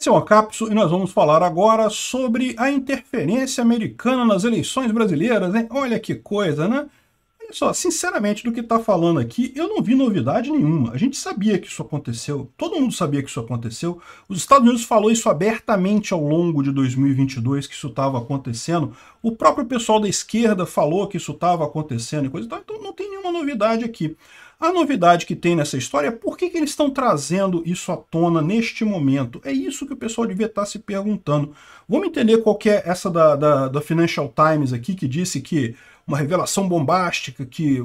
Esse é o cápsula e nós vamos falar agora sobre a interferência americana nas eleições brasileiras, hein? Olha que coisa, né? Olha só, sinceramente, do que está falando aqui, eu não vi novidade nenhuma. A gente sabia que isso aconteceu, todo mundo sabia que isso aconteceu. Os Estados Unidos falou isso abertamente ao longo de 2022, que isso estava acontecendo. O próprio pessoal da esquerda falou que isso estava acontecendo e coisa e tal, então não tem nenhuma novidade aqui. A novidade que tem nessa história é por que, que eles estão trazendo isso à tona neste momento. É isso que o pessoal devia estar se perguntando. Vamos entender qual é essa da, da, da Financial Times aqui, que disse que uma revelação bombástica que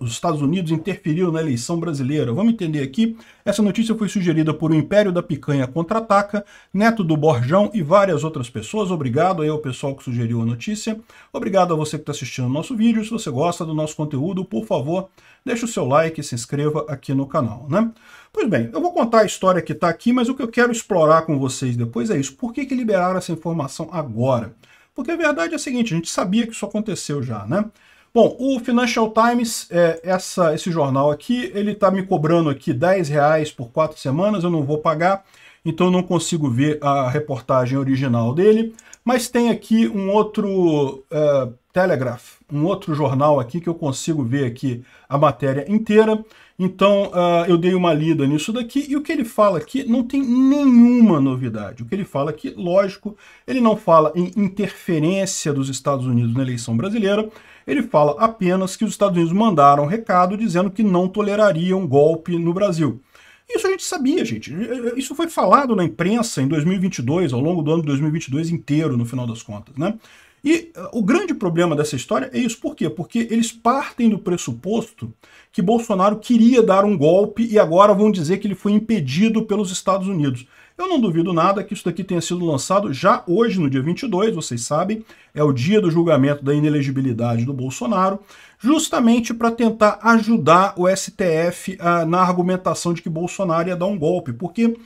os Estados Unidos interferiram na eleição brasileira. Vamos entender aqui. Essa notícia foi sugerida por O Império da Picanha Contra-Ataca, Neto do Borjão e várias outras pessoas. Obrigado aí ao pessoal que sugeriu a notícia. Obrigado a você que está assistindo o nosso vídeo. Se você gosta do nosso conteúdo, por favor, deixe o seu like e se inscreva aqui no canal, né? Pois bem, eu vou contar a história que está aqui, mas o que eu quero explorar com vocês depois é isso. Por que, que liberaram essa informação agora? Porque a verdade é a seguinte, a gente sabia que isso aconteceu já, né? Bom, o Financial Times, é, essa, esse jornal aqui, ele está me cobrando aqui 10 reais por quatro semanas, eu não vou pagar, então não consigo ver a reportagem original dele. Mas tem aqui um outro é, Telegraph, um outro jornal aqui que eu consigo ver aqui a matéria inteira. Então uh, eu dei uma lida nisso daqui e o que ele fala aqui não tem nenhuma novidade. O que ele fala aqui, lógico, ele não fala em interferência dos Estados Unidos na eleição brasileira, ele fala apenas que os Estados Unidos mandaram um recado dizendo que não tolerariam golpe no Brasil. Isso a gente sabia, gente. Eh, eh, isso foi falado na imprensa em 2022, ao longo do ano de 2022 inteiro, no final das contas, né? E o grande problema dessa história é isso. Por quê? Porque eles partem do pressuposto que Bolsonaro queria dar um golpe e agora vão dizer que ele foi impedido pelos Estados Unidos. Eu não duvido nada que isso daqui tenha sido lançado já hoje, no dia 22, vocês sabem, é o dia do julgamento da inelegibilidade do Bolsonaro, justamente para tentar ajudar o STF ah, na argumentação de que Bolsonaro ia dar um golpe, porque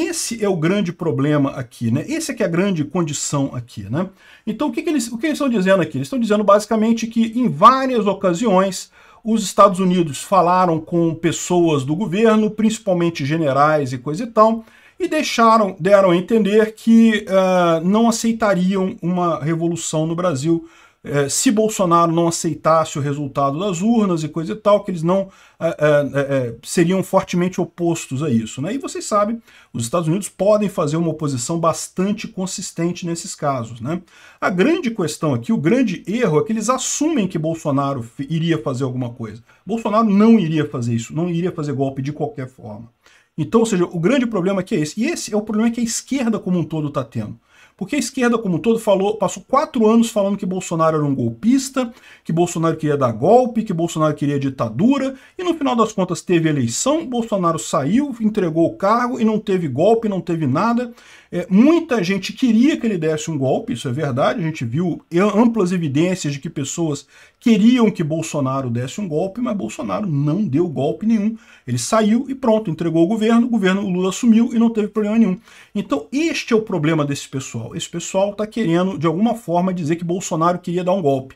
esse é o grande problema aqui, né? Esse é que é a grande condição aqui, né? Então, o que, que eles, o que eles estão dizendo aqui? Eles estão dizendo basicamente que em várias ocasiões os Estados Unidos falaram com pessoas do governo, principalmente generais e coisa e tal, e deixaram, deram a entender que uh, não aceitariam uma revolução no Brasil é, se Bolsonaro não aceitasse o resultado das urnas e coisa e tal, que eles não é, é, seriam fortemente opostos a isso. Né? E vocês sabem, os Estados Unidos podem fazer uma oposição bastante consistente nesses casos. Né? A grande questão aqui, o grande erro, é que eles assumem que Bolsonaro iria fazer alguma coisa. Bolsonaro não iria fazer isso, não iria fazer golpe de qualquer forma. Então, ou seja, o grande problema aqui é esse. E esse é o problema que a esquerda como um todo está tendo. Porque a esquerda, como um todo, falou, passou quatro anos falando que Bolsonaro era um golpista, que Bolsonaro queria dar golpe, que Bolsonaro queria ditadura, e no final das contas teve eleição, Bolsonaro saiu, entregou o cargo e não teve golpe, não teve nada. É, muita gente queria que ele desse um golpe, isso é verdade, a gente viu amplas evidências de que pessoas queriam que Bolsonaro desse um golpe, mas Bolsonaro não deu golpe nenhum. Ele saiu e pronto, entregou o governo, o governo Lula assumiu e não teve problema nenhum. Então este é o problema desse pessoal pessoal? Esse pessoal está querendo, de alguma forma, dizer que Bolsonaro queria dar um golpe.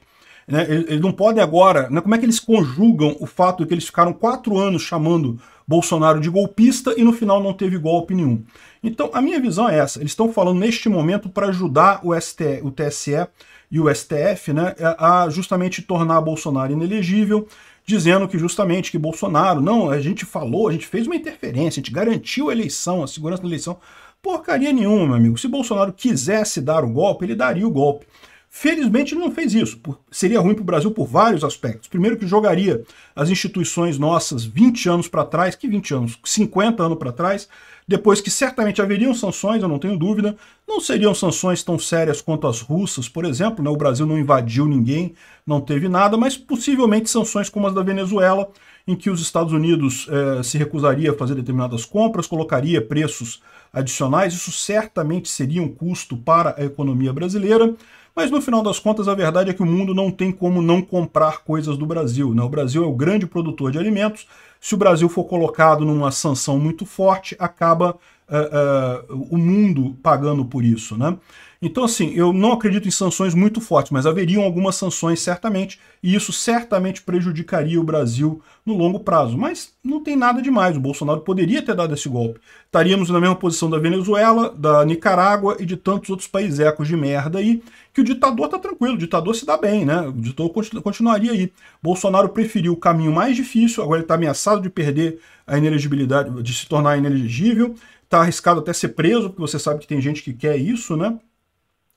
Né? Eles não podem agora. Né? Como é que eles conjugam o fato de que eles ficaram quatro anos chamando Bolsonaro de golpista e no final não teve golpe nenhum? Então, a minha visão é essa. Eles estão falando neste momento para ajudar o, ST, o TSE e o STF né, a justamente tornar Bolsonaro inelegível, dizendo que justamente que Bolsonaro, não, a gente falou, a gente fez uma interferência, a gente garantiu a eleição, a segurança da eleição. Porcaria nenhuma, meu amigo. Se Bolsonaro quisesse dar o golpe, ele daria o golpe. Felizmente ele não fez isso. seria ruim para o Brasil por vários aspectos. Primeiro que jogaria as instituições nossas 20 anos para trás, que 20 anos? 50 anos para trás, depois que certamente haveriam sanções, eu não tenho dúvida, não seriam sanções tão sérias quanto as russas, por exemplo, né? o Brasil não invadiu ninguém, não teve nada, mas possivelmente sanções como as da Venezuela, em que os Estados Unidos eh, se recusaria a fazer determinadas compras, colocaria preços adicionais. Isso certamente seria um custo para a economia brasileira. Mas no final das contas, a verdade é que o mundo não tem como não comprar coisas do Brasil. Né? O Brasil é o grande produtor de alimentos. Se o Brasil for colocado numa sanção muito forte, acaba uh, uh, o mundo pagando por isso, né? Então, assim, eu não acredito em sanções muito fortes, mas haveriam algumas sanções certamente, e isso certamente prejudicaria o Brasil no longo prazo. Mas não tem nada demais, o Bolsonaro poderia ter dado esse golpe. Estaríamos na mesma posição da Venezuela, da Nicarágua e de tantos outros países ecos de merda aí, que o ditador tá tranquilo, o ditador se dá bem, né? O ditador continuaria aí. Bolsonaro preferiu o caminho mais difícil, agora ele está ameaçado de perder a inelegibilidade, de se tornar inelegível, Tá arriscado até ser preso, porque você sabe que tem gente que quer isso, né?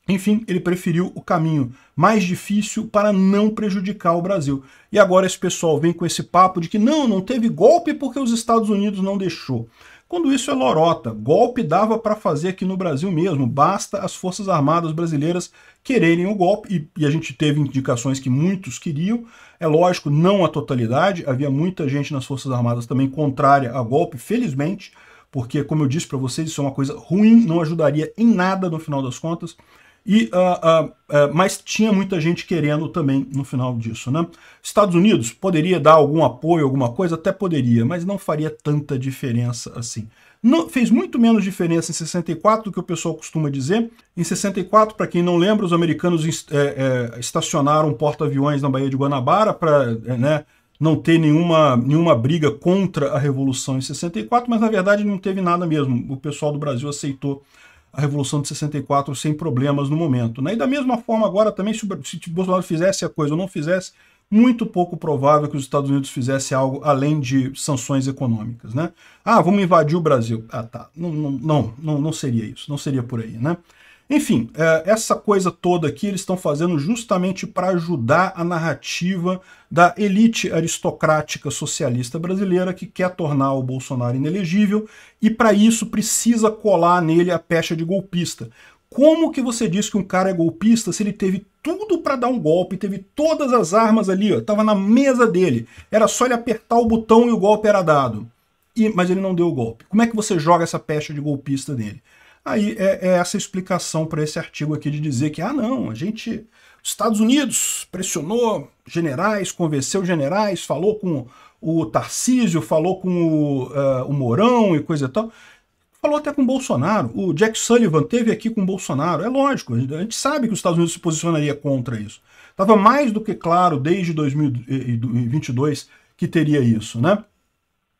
Enfim, ele preferiu o caminho mais difícil para não prejudicar o Brasil. E agora esse pessoal vem com esse papo de que não, não teve golpe porque os Estados Unidos não deixou. Quando isso é lorota, golpe dava para fazer aqui no Brasil mesmo, basta as Forças Armadas brasileiras quererem o golpe, e, e, a gente teve indicações que muitos queriam, é lógico, não a totalidade, havia muita gente nas Forças Armadas também contrária a golpe, felizmente, porque, como eu disse para vocês, isso é uma coisa ruim, não ajudaria em nada no final das contas. E, uh, uh, uh, mas tinha muita gente querendo também no final disso. Né? Estados Unidos poderia dar algum apoio, alguma coisa? Até poderia, mas não faria tanta diferença assim. Não, fez muito menos diferença em 64 do que o pessoal costuma dizer. Em 64, para quem não lembra, os americanos é, é, estacionaram porta-aviões na Baía de Guanabara para é, eh, né, não ter nenhuma, nenhuma briga contra a Revolução em 64, mas na verdade não teve nada mesmo. O pessoal do Brasil aceitou a Revolução de 64 sem problemas no momento. Né? E da mesma forma agora também, se, se Bolsonaro fizesse a coisa ou não fizesse, muito pouco provável que os Estados Unidos fizessem algo além de sanções econômicas, né? Ah, vamos invadir o Brasil. Ah, tá. Não, não, não, não seria isso, não seria por aí, né? Enfim, é, essa coisa toda aqui eles estão fazendo justamente para ajudar a narrativa da elite aristocrática socialista brasileira que quer tornar o Bolsonaro inelegível e para isso precisa colar nele a pecha de golpista. Como que você diz que um cara é golpista se ele teve tudo para dar um golpe, teve todas as armas ali, ó, tava na mesa dele. Era só ele apertar o botão e o golpe era dado. E, mas ele não deu o golpe. Como é que você joga essa pecha de golpista nele? Aí é, é essa explicação para esse artigo aqui de dizer que, ah, não, a gente. Estados Unidos pressionou generais, convenceu generais, falou com o Tarcísio, falou com o, uh, o Mourão e coisa e tal falou até com o Bolsonaro, o Jack Sullivan teve aqui com o Bolsonaro, é lógico, a gente sabe que os Estados Unidos se posicionaria contra isso. Estava mais do que claro desde 2022 que teria isso, né?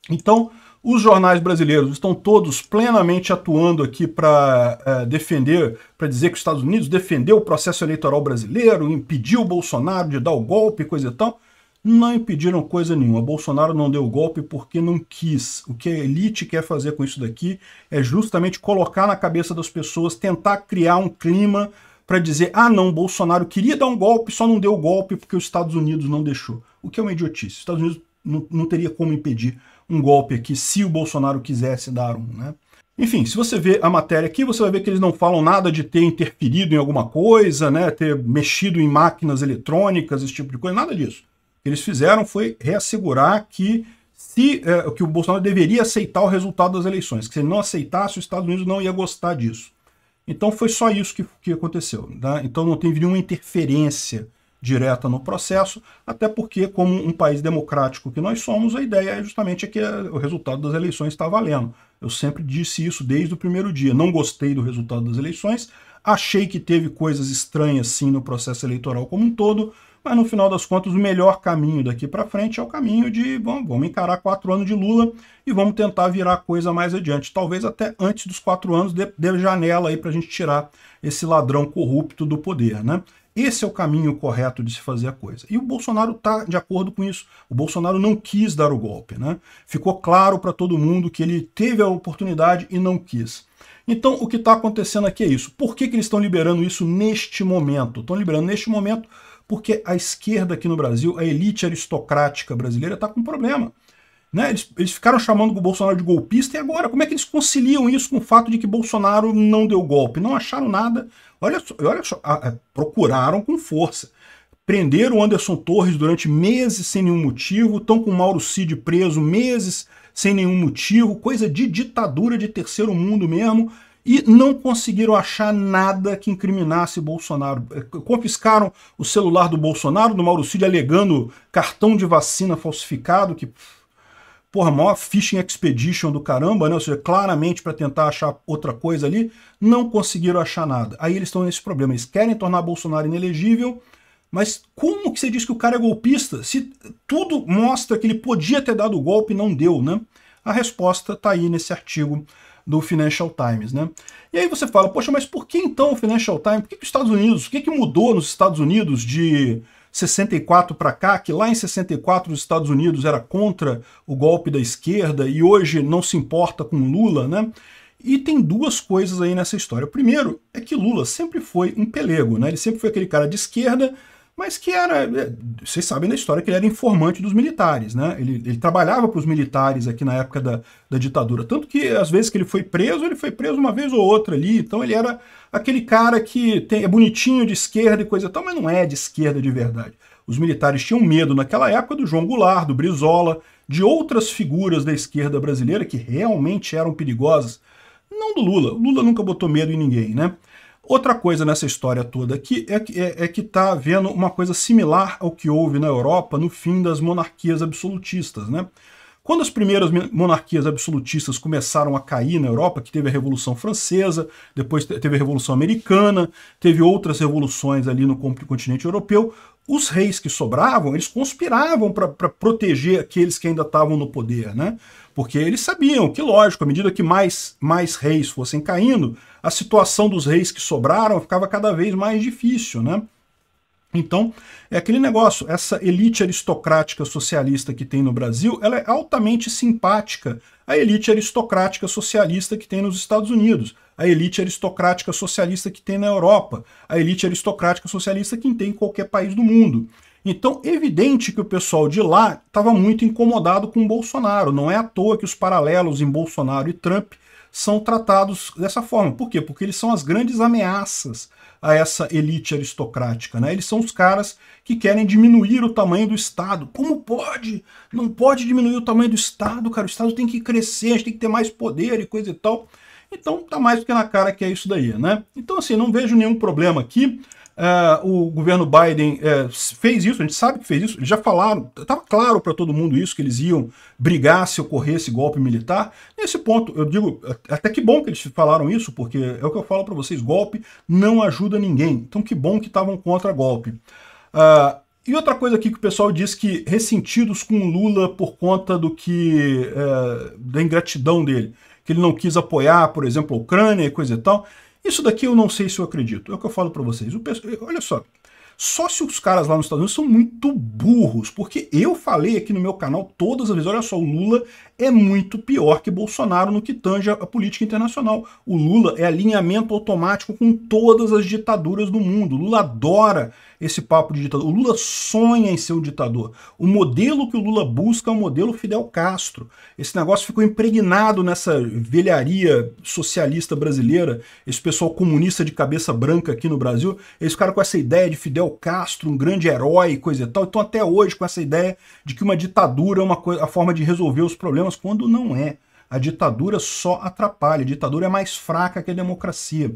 Então, os jornais brasileiros estão todos plenamente atuando aqui para é, defender, para dizer que os Estados Unidos defendeu o processo eleitoral brasileiro, impediu o Bolsonaro de dar o golpe, coisa e tal não impediram coisa nenhuma. Bolsonaro não deu golpe porque não quis. O que a elite quer fazer com isso daqui é justamente colocar na cabeça das pessoas, tentar criar um clima para dizer: ah, não, Bolsonaro queria dar um golpe, só não deu golpe porque os Estados Unidos não deixou. O que é uma idiotice. Os Estados Unidos não, não teria como impedir um golpe aqui se o Bolsonaro quisesse dar um, né? Enfim, se você vê a matéria aqui, você vai ver que eles não falam nada de ter interferido em alguma coisa, né, ter mexido em máquinas eletrônicas, esse tipo de coisa, nada disso que eles fizeram foi reassegurar que se é, que o Bolsonaro deveria aceitar o resultado das eleições, que se ele não aceitasse, os Estados Unidos não ia gostar disso. Então foi só isso que, que aconteceu. Né? Então não teve nenhuma interferência direta no processo, até porque, como um país democrático que nós somos, a ideia é justamente que eh, o resultado das eleições está valendo. Eu sempre disse isso desde o primeiro dia. Não gostei do resultado das eleições, achei que teve coisas estranhas sim no processo eleitoral como um todo, mas no final das contas, o melhor caminho daqui para frente é o caminho de bom, vamos encarar quatro anos de Lula e vamos tentar virar a coisa mais adiante. Talvez até antes dos quatro anos dê, dê janela aí para a gente tirar esse ladrão corrupto do poder, né? Esse é o caminho correto de se fazer a coisa. E o Bolsonaro está de acordo com isso. O Bolsonaro não quis dar o golpe. Né? Ficou claro para todo mundo que ele teve a oportunidade e não quis. Então, o que está acontecendo aqui é isso. Por que, que eles estão liberando isso neste momento? Estão liberando neste momento porque a esquerda aqui no Brasil, a elite aristocrática brasileira, está com problema. Né? Eles, eles, ficaram chamando o Bolsonaro de golpista e agora, como é que eles conciliam isso com o fato de que Bolsonaro não deu golpe? Não acharam nada. Olha só, olha só a, ah, a, é, procuraram com força. Prenderam o Anderson Torres durante meses sem nenhum motivo, estão com o Mauro Cid preso meses sem nenhum motivo, coisa de ditadura de terceiro mundo mesmo e não conseguiram achar nada que incriminasse Bolsonaro. É, confiscaram o celular do Bolsonaro, do Mauro Cid, alegando cartão de vacina falsificado, que, porra, maior phishing expedition do caramba, né? Ou seja, claramente para tentar achar outra coisa ali, não conseguiram achar nada. Aí eles estão nesse problema. Eles querem tornar Bolsonaro inelegível, mas como que você diz que o cara é golpista? Se tudo mostra que ele podia ter dado o golpe e não deu, né? A resposta está aí nesse artigo do Financial Times, né? E aí você fala, poxa, mas por que então o Financial Times? Por que, que os Estados Unidos, o que, que mudou nos Estados Unidos de 64 para cá, que lá em 64 os Estados Unidos era contra o golpe da esquerda e hoje não se importa com Lula, né? E tem duas coisas aí nessa história. O primeiro é que Lula sempre foi um pelego, né? Ele sempre foi aquele cara de esquerda mas que era. É, vocês sabem da história que ele era informante dos militares, né? Ele, ele trabalhava para os militares aqui na época da, da ditadura. Tanto que, às vezes que ele foi preso, ele foi preso uma vez ou outra ali. Então, ele era aquele cara que tem, é bonitinho de esquerda e coisa e tal, mas não é de esquerda de verdade. Os militares tinham medo naquela época do João Goulart, do Brizola, de outras figuras da esquerda brasileira que realmente eram perigosas. Não do Lula. O Lula nunca botou medo em ninguém, né? Outra coisa nessa história toda aqui é que é, é está havendo uma coisa similar ao que houve na Europa no fim das monarquias absolutistas. Né? Quando as primeiras monarquias absolutistas começaram a cair na Europa, que teve a Revolução Francesa, depois teve a Revolução Americana, teve outras revoluções ali no continente europeu, os reis que sobravam, eles conspiravam para proteger aqueles que ainda estavam no poder, né? Porque eles sabiam que, lógico, à medida que mais, mais reis fossem caindo, a situação dos reis que sobraram ficava cada vez mais difícil, né? Então, é aquele negócio, essa elite aristocrática socialista que tem no Brasil, ela é altamente simpática à elite aristocrática socialista que tem nos Estados Unidos, à elite aristocrática socialista que tem na Europa, à elite aristocrática socialista que tem em qualquer país do mundo. Então, evidente que o pessoal de lá estava muito incomodado com o Bolsonaro. Não é à toa que os paralelos em Bolsonaro e Trump são tratados dessa forma. Por quê? Porque eles são as grandes ameaças a essa elite aristocrática. Né? Eles são os caras que querem diminuir o tamanho do Estado. Como pode? Não pode diminuir o tamanho do Estado, cara. O Estado tem que crescer, a gente tem que ter mais poder e coisa e tal. Então tá mais do que na cara que é isso daí, né? Então assim, não vejo nenhum problema aqui. Uh, o governo Biden uh, fez isso, a gente sabe que fez isso, eles já falaram, estava claro para todo mundo isso, que eles iam brigar se ocorresse golpe militar. Nesse ponto, eu digo, até que bom que eles falaram isso, porque é o que eu falo para vocês: golpe não ajuda ninguém. Então, que bom que estavam contra golpe. Uh, e outra coisa aqui que o pessoal diz que ressentidos com Lula por conta do que. É, da ingratidão dele, que ele não quis apoiar, por exemplo, a Ucrânia e coisa e tal. Isso daqui eu não sei se eu acredito. É o que eu falo para vocês. Pessoal, olha só. Só se os caras lá nos Estados Unidos são muito burros, porque eu falei aqui no meu canal todas as vezes, olha só, o Lula é muito pior que Bolsonaro no que tange a política internacional. O Lula é alinhamento automático com todas as ditaduras do mundo. O Lula adora esse papo de ditador. O Lula sonha em ser um ditador. O modelo que o Lula busca é o modelo Fidel Castro. Esse negócio ficou impregnado nessa velharia socialista brasileira, esse pessoal comunista de cabeça branca aqui no Brasil. Eles ficaram com essa ideia de Fidel Castro, um grande herói, coisa e tal. Então até hoje com essa ideia de que uma ditadura é uma a forma de resolver os problemas, quando não é. A ditadura só atrapalha, a ditadura é mais fraca que a democracia.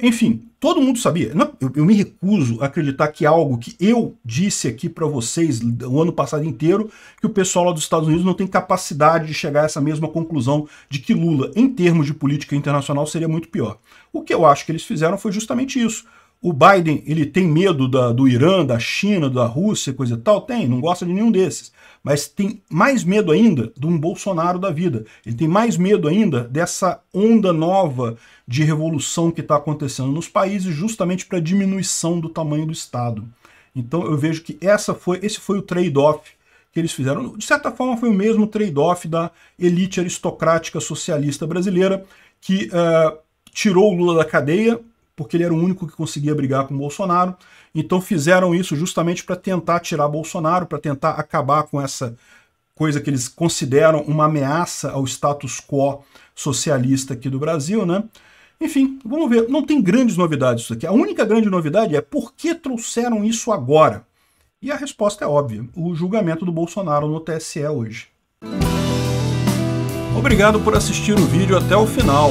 Enfim, todo mundo sabia. Eu, me recuso a acreditar que algo que eu disse aqui para vocês o ano passado inteiro, que o pessoal lá dos Estados Unidos não tem capacidade de chegar a essa mesma conclusão de que Lula, em termos de política internacional, seria muito pior. O que eu acho que eles fizeram foi justamente isso. O Biden, ele tem medo da, do Irã, da China, da Rússia, coisa e tal? Tem, não gosta de nenhum desses. Mas tem mais medo ainda de um Bolsonaro da vida. Ele tem mais medo ainda dessa onda nova de revolução que está acontecendo nos países justamente para diminuição do tamanho do Estado. Então eu vejo que essa foi, esse foi o trade-off que eles fizeram. De certa forma foi o mesmo trade-off da elite aristocrática socialista brasileira que... Uh, tirou o Lula da cadeia, porque ele era o único que conseguia brigar com Bolsonaro. Então fizeram isso justamente para tentar tirar Bolsonaro, para tentar acabar com essa coisa que eles consideram uma ameaça ao status quo socialista aqui do Brasil, né? Enfim, vamos ver. Não tem grandes novidades isso aqui. A única grande novidade é por que trouxeram isso agora? E a resposta é óbvia: o julgamento do Bolsonaro no TSE hoje. Obrigado por assistir o vídeo até o final.